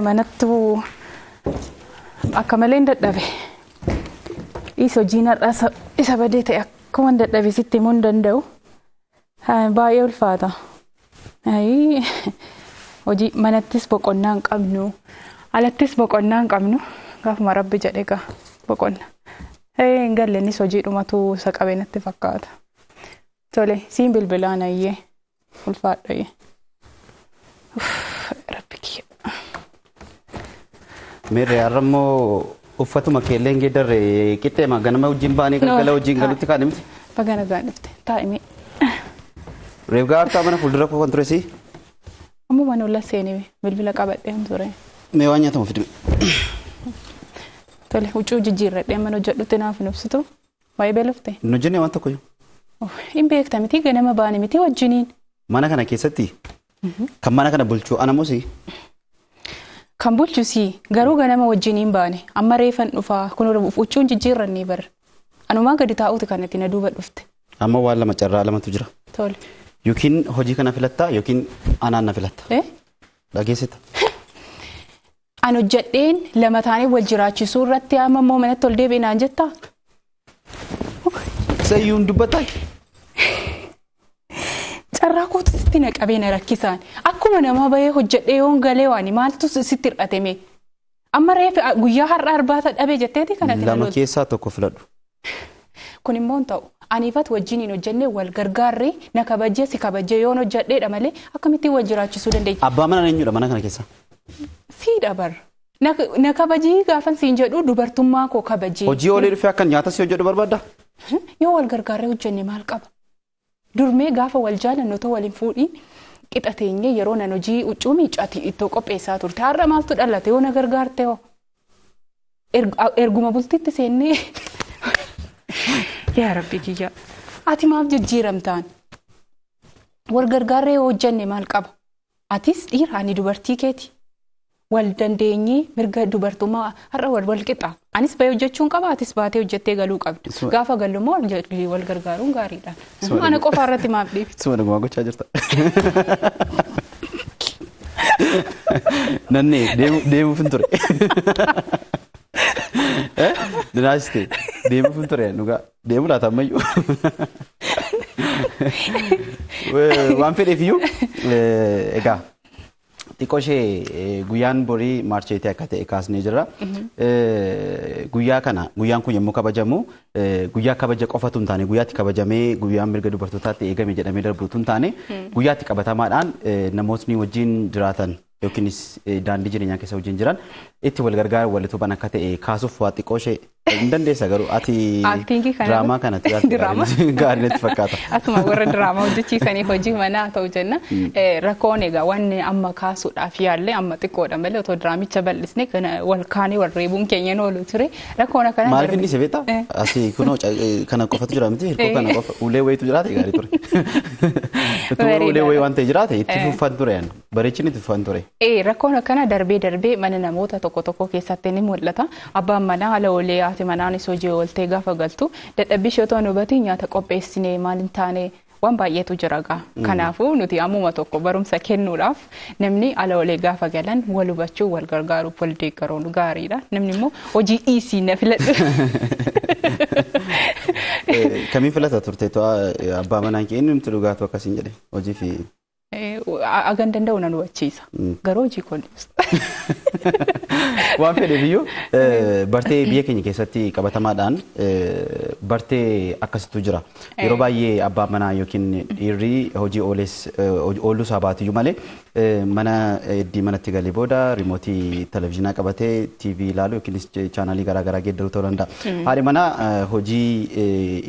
manatti akka malee dadhabe is hojii har'aa isa badee ta'e akkuma hin dadhabe sitti himuu hin danda'u baay'ee ulfaata hojii manattis boqonnaa hin qabnu alattis boqonnaa hin qabnu gaafuma rabbi jedhe egaa boqonna hin hojii dhumatu isa qabe natti fakkaata tole siin bilbilaan ayyee ulfaadha Mere Miirri haarrammoo uffatuma keellee hin geeddarre qixxeema ganama hojiin baanii galgala hojiin galutti kaadhe miti. Bagana gahaa dhufte taa'ime. Reef gahaa akka mana fuuldura koo kan ture si. Amu mana seni seenee bilbila qabadhee hin ture. Mee waan nyaatamu fidime. Tole huccuu jijjiirradhee mana hojjedhutti naaf hin ibsitu waa'ee beelofte. Nu jennee waan tokko Hin beekta miti ganama bani miti wajinin. Mana kana keessatti kan mana kana bulchuu ana kan bulchusi garuu ganama wajjin hin baane amma reefan dhufaa kun huccuun jijjiirrannee bara anumaa gadi taa'uuti kanatti na duuba dhufte. Amma waan lama carraa lamatu jira. Yookiin hojii kana filattaa yookiin anaan na filatta. Eh? Dhageessita. An hojjedheen lama taanee wal jiraachisuu irratti amma immoo manatti ol deebi'inaan jettaa? Sayyuun dubbataa? Carraa kootu sitti naqabee na rakkisaan akkuma namaa bahee hojjedhee yoon galee waani maaltu sitti hir'atame amma reefi guyyaa har'a arbaata dhabee jetteeti kanatti lama keessaa tokko filadhu. Kun immoo hin ta'u aniifatu wajjin hin hojjennee wal gargaarree na kabajee si kabajee yoon hojjedheedha malee akkamittiin wal jiraachisuu dandeenya. Abbaa mana eenyudha mana kana keessa? Fiidha bara. Na kabajii gaafan siin jedhu dubartummaa koo kabajee. Hojii olii dhufee akkan nyaata si hojjedhu barbaadda? Hmm? Yoo wal gargaarree hojjenne maal qaba? Durmee gaafa wal jaalannu otoo waliin fuudhiin qixa yeroo nan hojii huccuu miiccaatii ittoo qopheessaa turte har'a maaltu dhalate yoo na gargaarte erguma bultitti seennee yaa rabbi kiyya ati maaf jijjiiramtaan wargargaarree yoo hojjenne maal qaba atis dhiira ani dubartii keeti. wal dandeenyi mirga dubartummaa har'a wal qixa. Anis bahee hojjechuun qabaatis baatee hojjettee galuu qabdi. Gaafa gallu immoo wal gargaaruun gaariidha. Mana qofaa irratti maaf dhiibi. Suma dhugumaa gochaa jirta. Nannee deemuuf hin ture. Dinaashite deemuuf hin ture dhugaa laata ammayyuu waan fedheef iyyuu egaa ishee guyyaan borii maarcheetii akka ta'e kaasnee jira. Mhm. E, guyyaa kana guyyaan kun yommuu kabajamu e, guyyaa kabaja qofatu hin taane guyyaatti kabajamee guyyaan mirga dubartootaatti eegame jedhamee darbu tun taane hmm. guyyaatti qabatamaadhaan e, namootni wajjin jiraatan yookiinis daandii jireenyaa keessa wajjin jiran itti wal gargaaran wal tuban akka ta'e kaasuuf waan xiqqoo ishee hin dandeessa garuu ati diraamaa warra diraamaa hojjechiisanii hojii manaa ta'u jenna. Hmm. Eh, rakkoon egaa amma kaasuudhaaf amma otoo ture asii eh. eh, kana qofatu jira kana qofa ulee wayitu jiraate gaarii ture. waan ta'e jiraate itti fufan ture bareechin itti fufan ture. mana tokko keessatti ni mul'ata. Abbaan manaa haala oolee manaanis hojii gaafa galtu nyaata maal taane waan jira gaa mm. kanaafuu nuti ammuma tokko barumsa kennuudhaaf namni ala olee gaafa galan wal hubachuu wal gargaaruuf wal deeggaruun gaariidha namni immoo hojii dhiisii na eh, Kamiin filata turte eh, abbaa manaan kee inni nuti dhugaatu akkasiin jedhe hojii fi. Eh, hagan danda'u nan hubachiisa. Waan bartee biyya keenya keessatti qabatamaadhaan bartee akkasitu jira. Yeroo baay'ee abbaa manaa yookiin dhiirri hojii ooluu isaa baatiyyuu malee mana manatti booda riimootii qabatee tiivii yookiinis chaanaalii ta'uu danda'a. manaa hojii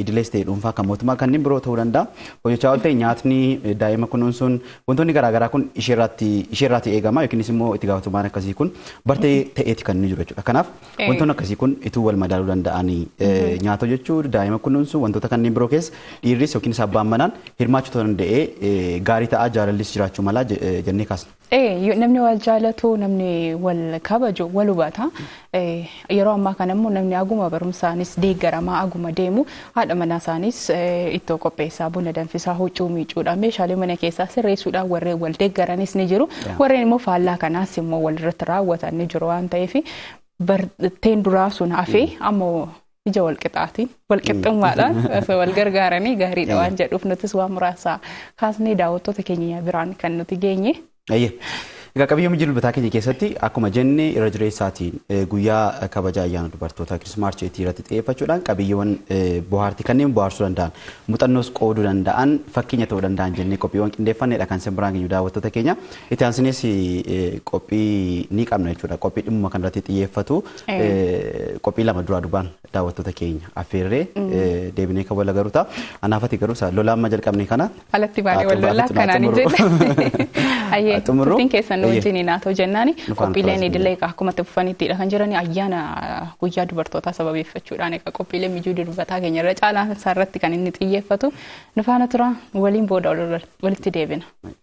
idilees ta'e dhuunfaa kan mootummaa kanneen biroo ta'uu danda'a. Hojjechaa ol ta'e nyaatni daa'ima kunuunsuun wantoonni garaagaraa kun isheerraatti eegama yookiin immoo itti gaafatamummaan akkasii kun bartee ta'eeti kan inni jiru jechuudha. Kanaaf wantoonni akkasii kun ituu walmadaaluu madaaluu danda'an mhm. nyaata daa'ima kunuunsu wantoota kanneen biroo keessa dhiirris yookiin abbaan manaan hirmaachuu danda'ee gaarii ta'aa jaalallis jiraachuu mala jennee kaasna. Eh, namni wal jaalatu namni wal kabaju wal hubata eh, yeroo ammaa kana namni aguma barumsaanis deeggaramaa aguma deemu haadha manaa isaanis eh, ittoo qopheessaa buna danfisaa huccuu miicuudhaan meeshaalee mana keessaa sirreessuudhaan warreen wal deeggaranis ni jiru warreen immoo faallaa kanaas immoo walirratti raawwatan ni jiru waan ta'eef barteen duraa sun hafee mm. ammoo ija wal walqixaatiin walqixxummaadhaan mm. osoo wal gargaaranii gaariidha waan jedhuuf nutis waan muraasa kaasnee daawwattoota keenya biraan kan nuti geenye. Ahí es. Egaa qabiyyoon jiru bitaa keenya keessatti akkuma jennee irra jireessaatiin guyyaa kabaja ayyaana dubartoota Kirismaas Cheetii irratti xiyyeeffachuudhaan qabiyyoowwan bohaartii kanneen bohaarsuu danda'an muuxannoos qooduu danda'an fakkeenya ta'uu danda'an jennee qophiiwwan qindeeffanneedha kan isin biraan keenya daawwattoota keenya. Itti aansinis qophii ni qabna jechuudha. Qophii dhimma kanarratti xiyyeeffatu qophii lama duraa dubaan daawwattoota keenya affeerree deebinee kan wal ta'a. Anaafati garuu lolaan ma jalqabne kana. Alatti baanee wal lolaa kanaan hin jenne. Xumuruu. loonchiin naatoo jennaani qophiileen idilee akkumatti itti fufanittidha kan jirani ayyaana guyyaa dubartootaa sababeeffachuudhaan qophiilee qophiileen mijuu dirbataa keenya irra caalaa isaarratti kan inni xiyyeeffatu nufaana tura waliin booda walitti deebina.